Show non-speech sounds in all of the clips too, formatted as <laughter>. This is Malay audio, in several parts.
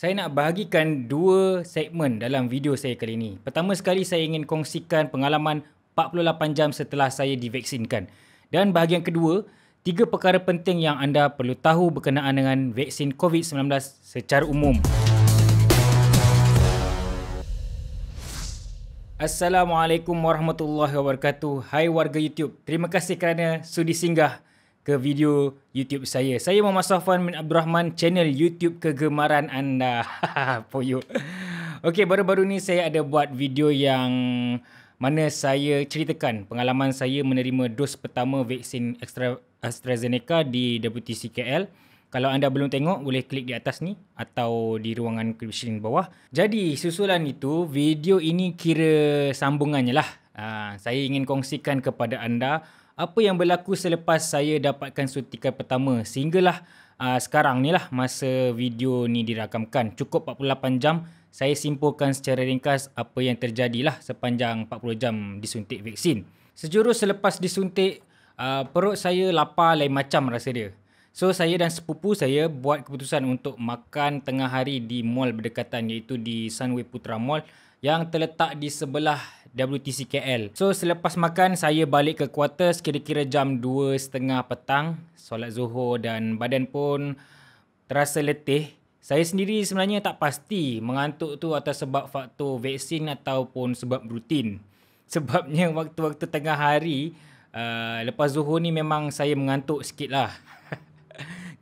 Saya nak bahagikan dua segmen dalam video saya kali ini. Pertama sekali saya ingin kongsikan pengalaman 48 jam setelah saya divaksinkan. Dan bahagian kedua, tiga perkara penting yang anda perlu tahu berkenaan dengan vaksin COVID-19 secara umum. Assalamualaikum warahmatullahi wabarakatuh. Hai warga YouTube. Terima kasih kerana sudi singgah ke video YouTube saya. Saya Muhammad Safwan bin Abdul Rahman channel YouTube kegemaran anda. <laughs> Poyo. Okey, baru-baru ni saya ada buat video yang mana saya ceritakan pengalaman saya menerima dos pertama vaksin Extra AstraZeneca di WTC KL. Kalau anda belum tengok, boleh klik di atas ni atau di ruangan description bawah. Jadi, susulan itu, video ini kira sambungannya lah. Uh, saya ingin kongsikan kepada anda apa yang berlaku selepas saya dapatkan suntikan pertama sehinggalah uh, sekarang ni lah masa video ni dirakamkan cukup 48 jam saya simpulkan secara ringkas apa yang terjadilah sepanjang 40 jam disuntik vaksin sejurus selepas disuntik uh, perut saya lapar lain macam rasa dia So saya dan sepupu saya buat keputusan untuk makan tengah hari di mall berdekatan iaitu di Sunway Putra Mall yang terletak di sebelah WTCKL. So selepas makan saya balik ke kuartus kira-kira jam 2.30 petang. Solat zuhur dan badan pun terasa letih. Saya sendiri sebenarnya tak pasti mengantuk tu atas sebab faktor vaksin ataupun sebab rutin. <laughs> Sebabnya waktu-waktu tengah hari uh, lepas zuhur ni memang saya mengantuk sikit lah. <laughs>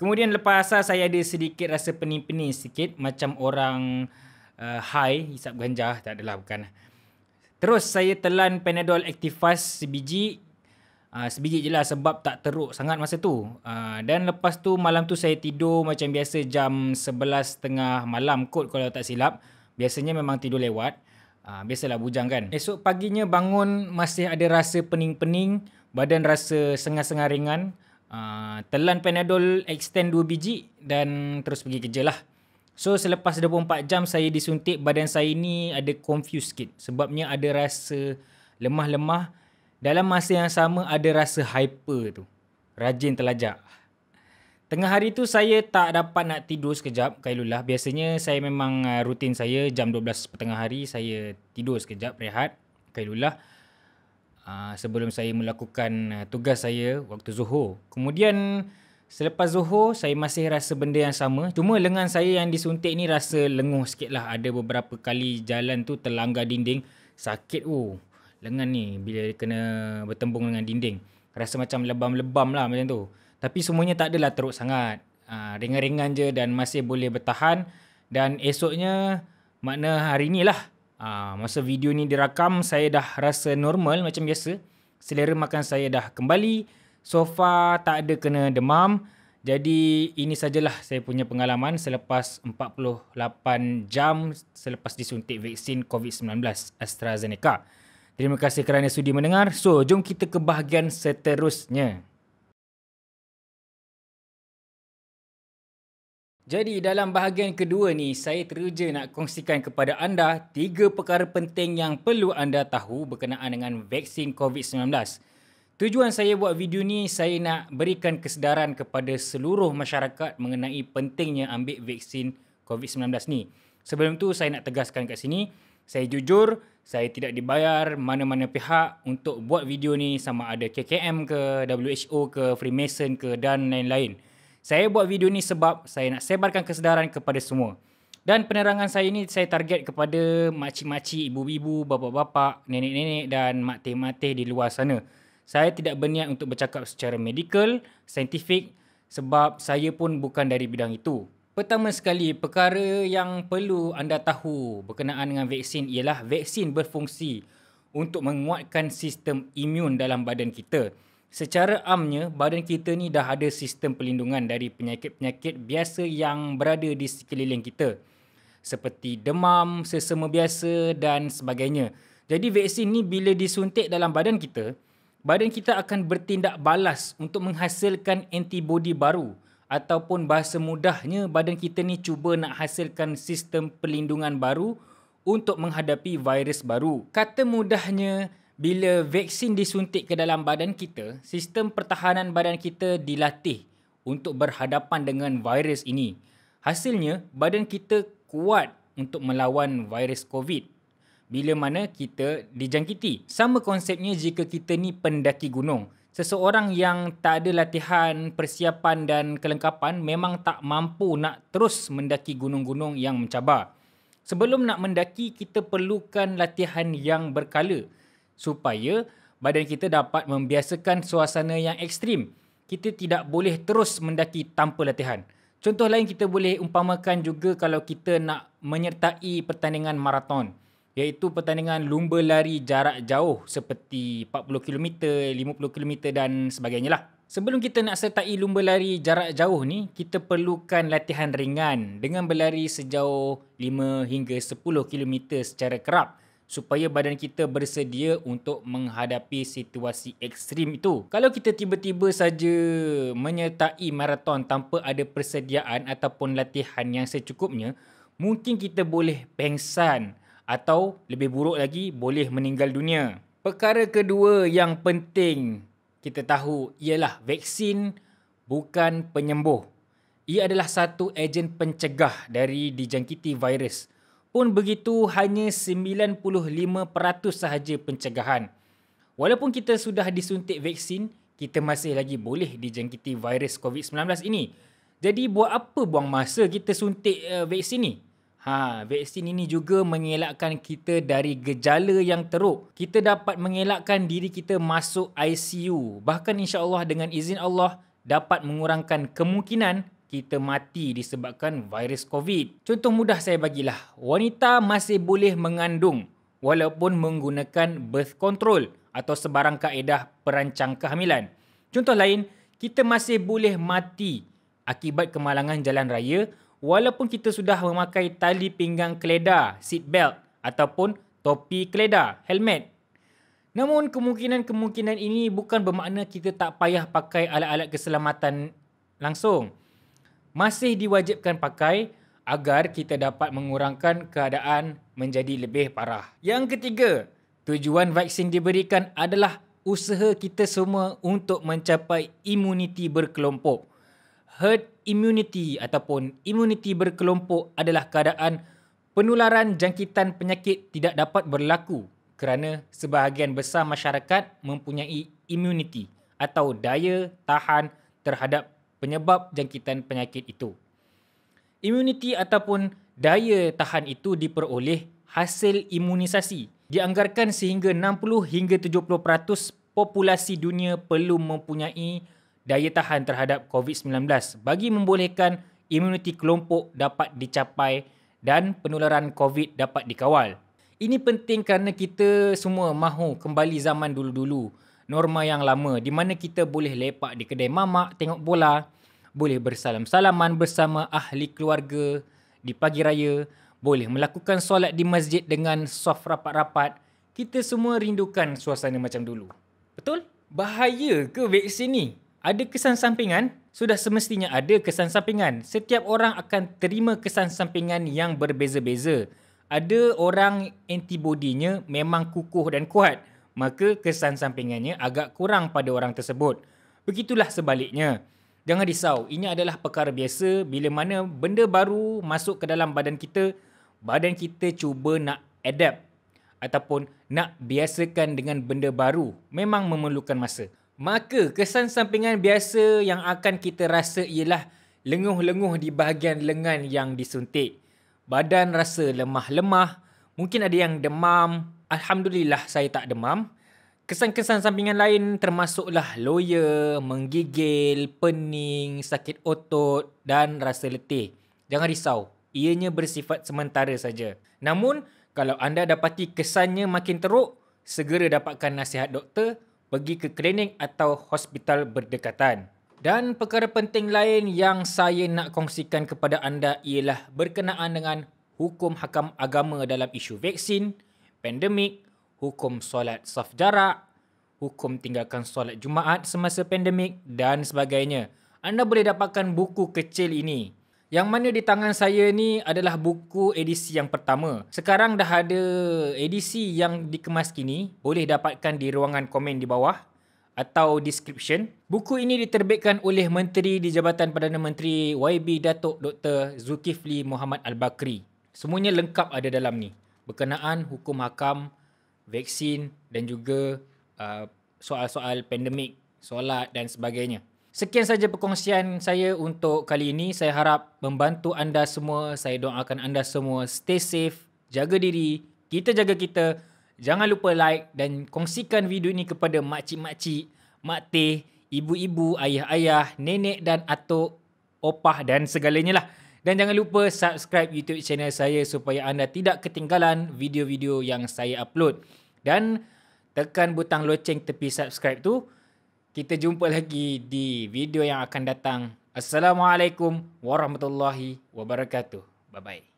Kemudian lepas asal saya ada sedikit rasa pening-pening sikit macam orang uh, high, hisap ganjah. Tak adalah bukan. Terus saya telan Panadol Actifast sebiji. Uh, sebiji je lah sebab tak teruk sangat masa tu. Uh, dan lepas tu malam tu saya tidur macam biasa jam 11.30 malam kot kalau tak silap. Biasanya memang tidur lewat. Uh, biasalah bujang kan. Esok paginya bangun masih ada rasa pening-pening. Badan rasa sengah-sengah ringan. Uh, telan Panadol extend 2 biji dan terus pergi kerja lah. So selepas 24 jam saya disuntik badan saya ni ada confused sikit sebabnya ada rasa lemah-lemah dalam masa yang sama ada rasa hyper tu. Rajin telajak. Tengah hari tu saya tak dapat nak tidur sekejap Kailullah. Biasanya saya memang uh, rutin saya jam 12 petang hari saya tidur sekejap rehat Kailullah. Uh, sebelum saya melakukan uh, tugas saya waktu Zuhur. Kemudian Selepas zuhur, saya masih rasa benda yang sama. Cuma lengan saya yang disuntik ni rasa lenguh sikit lah. Ada beberapa kali jalan tu terlanggar dinding. Sakit oh. Lengan ni bila kena bertembung dengan dinding. Rasa macam lebam-lebam lah macam tu. Tapi semuanya tak adalah teruk sangat. Ha, ringan-ringan je dan masih boleh bertahan. Dan esoknya, makna hari ni lah. Ha, masa video ni dirakam, saya dah rasa normal macam biasa. Selera makan saya dah kembali. So far tak ada kena demam. Jadi ini sajalah saya punya pengalaman selepas 48 jam selepas disuntik vaksin COVID-19 AstraZeneca. Terima kasih kerana sudi mendengar. So, jom kita ke bahagian seterusnya. Jadi dalam bahagian kedua ni, saya teruja nak kongsikan kepada anda tiga perkara penting yang perlu anda tahu berkenaan dengan vaksin COVID-19. Tujuan saya buat video ni saya nak berikan kesedaran kepada seluruh masyarakat mengenai pentingnya ambil vaksin COVID-19 ni. Sebelum tu saya nak tegaskan kat sini, saya jujur, saya tidak dibayar mana-mana pihak untuk buat video ni sama ada KKM ke, WHO ke, Freemason ke dan lain-lain. Saya buat video ni sebab saya nak sebarkan kesedaran kepada semua. Dan penerangan saya ni saya target kepada makcik-makcik, ibu-ibu, bapa-bapa, nenek-nenek dan mak teh-mak teh di luar sana. Saya tidak berniat untuk bercakap secara medical, saintifik sebab saya pun bukan dari bidang itu. Pertama sekali, perkara yang perlu anda tahu berkenaan dengan vaksin ialah vaksin berfungsi untuk menguatkan sistem imun dalam badan kita. Secara amnya, badan kita ni dah ada sistem pelindungan dari penyakit-penyakit biasa yang berada di sekeliling kita. Seperti demam, sesama biasa dan sebagainya. Jadi vaksin ni bila disuntik dalam badan kita, badan kita akan bertindak balas untuk menghasilkan antibodi baru ataupun bahasa mudahnya badan kita ni cuba nak hasilkan sistem pelindungan baru untuk menghadapi virus baru. Kata mudahnya, bila vaksin disuntik ke dalam badan kita, sistem pertahanan badan kita dilatih untuk berhadapan dengan virus ini. Hasilnya, badan kita kuat untuk melawan virus COVID bila mana kita dijangkiti. Sama konsepnya jika kita ni pendaki gunung. Seseorang yang tak ada latihan, persiapan dan kelengkapan memang tak mampu nak terus mendaki gunung-gunung yang mencabar. Sebelum nak mendaki, kita perlukan latihan yang berkala supaya badan kita dapat membiasakan suasana yang ekstrim. Kita tidak boleh terus mendaki tanpa latihan. Contoh lain kita boleh umpamakan juga kalau kita nak menyertai pertandingan maraton iaitu pertandingan lumba lari jarak jauh seperti 40km, 50km dan sebagainya lah. Sebelum kita nak sertai lumba lari jarak jauh ni, kita perlukan latihan ringan dengan berlari sejauh 5 hingga 10km secara kerap supaya badan kita bersedia untuk menghadapi situasi ekstrim itu. Kalau kita tiba-tiba saja menyertai maraton tanpa ada persediaan ataupun latihan yang secukupnya, mungkin kita boleh pengsan atau lebih buruk lagi boleh meninggal dunia. Perkara kedua yang penting kita tahu ialah vaksin bukan penyembuh. Ia adalah satu ejen pencegah dari dijangkiti virus. Pun begitu hanya 95% sahaja pencegahan. Walaupun kita sudah disuntik vaksin, kita masih lagi boleh dijangkiti virus COVID-19 ini. Jadi buat apa buang masa kita suntik uh, vaksin ni? Ha, vaksin ini juga mengelakkan kita dari gejala yang teruk. Kita dapat mengelakkan diri kita masuk ICU. Bahkan insya-Allah dengan izin Allah dapat mengurangkan kemungkinan kita mati disebabkan virus COVID. Contoh mudah saya bagilah. Wanita masih boleh mengandung walaupun menggunakan birth control atau sebarang kaedah perancang kehamilan. Contoh lain, kita masih boleh mati akibat kemalangan jalan raya walaupun kita sudah memakai tali pinggang keledar, seat belt ataupun topi keledar, helmet. Namun kemungkinan-kemungkinan ini bukan bermakna kita tak payah pakai alat-alat keselamatan langsung. Masih diwajibkan pakai agar kita dapat mengurangkan keadaan menjadi lebih parah. Yang ketiga, tujuan vaksin diberikan adalah usaha kita semua untuk mencapai imuniti berkelompok herd immunity ataupun immunity berkelompok adalah keadaan penularan jangkitan penyakit tidak dapat berlaku kerana sebahagian besar masyarakat mempunyai immunity atau daya tahan terhadap penyebab jangkitan penyakit itu. Immunity ataupun daya tahan itu diperoleh hasil imunisasi. Dianggarkan sehingga 60 hingga 70% populasi dunia perlu mempunyai daya tahan terhadap COVID-19 bagi membolehkan imuniti kelompok dapat dicapai dan penularan COVID dapat dikawal. Ini penting kerana kita semua mahu kembali zaman dulu-dulu, norma yang lama di mana kita boleh lepak di kedai mamak tengok bola, boleh bersalam-salaman bersama ahli keluarga di pagi raya, boleh melakukan solat di masjid dengan soft rapat-rapat. Kita semua rindukan suasana macam dulu. Betul? Bahaya ke vaksin ni? ada kesan sampingan? Sudah semestinya ada kesan sampingan. Setiap orang akan terima kesan sampingan yang berbeza-beza. Ada orang antibodinya memang kukuh dan kuat, maka kesan sampingannya agak kurang pada orang tersebut. Begitulah sebaliknya. Jangan risau, ini adalah perkara biasa bila mana benda baru masuk ke dalam badan kita, badan kita cuba nak adapt ataupun nak biasakan dengan benda baru memang memerlukan masa. Maka kesan sampingan biasa yang akan kita rasa ialah lenguh-lenguh di bahagian lengan yang disuntik. Badan rasa lemah-lemah, mungkin ada yang demam. Alhamdulillah saya tak demam. Kesan-kesan sampingan lain termasuklah loya, menggigil, pening, sakit otot dan rasa letih. Jangan risau, ianya bersifat sementara saja. Namun, kalau anda dapati kesannya makin teruk, segera dapatkan nasihat doktor pergi ke klinik atau hospital berdekatan. Dan perkara penting lain yang saya nak kongsikan kepada anda ialah berkenaan dengan hukum hakam agama dalam isu vaksin, pandemik, hukum solat saf jarak, hukum tinggalkan solat Jumaat semasa pandemik dan sebagainya. Anda boleh dapatkan buku kecil ini yang mana di tangan saya ni adalah buku edisi yang pertama. Sekarang dah ada edisi yang dikemas kini. Boleh dapatkan di ruangan komen di bawah atau description. Buku ini diterbitkan oleh Menteri di Jabatan Perdana Menteri YB Datuk Dr. Zulkifli Muhammad Al-Bakri. Semuanya lengkap ada dalam ni. Berkenaan hukum hakam, vaksin dan juga uh, soal-soal pandemik, solat dan sebagainya. Sekian saja perkongsian saya untuk kali ini. Saya harap membantu anda semua. Saya doakan anda semua stay safe, jaga diri, kita jaga kita. Jangan lupa like dan kongsikan video ini kepada makcik-makcik, mak teh, ibu-ibu, ayah-ayah, nenek dan atuk, opah dan segalanya lah. Dan jangan lupa subscribe YouTube channel saya supaya anda tidak ketinggalan video-video yang saya upload. Dan tekan butang loceng tepi subscribe tu. Kita jumpa lagi di video yang akan datang. Assalamualaikum warahmatullahi wabarakatuh. Bye-bye.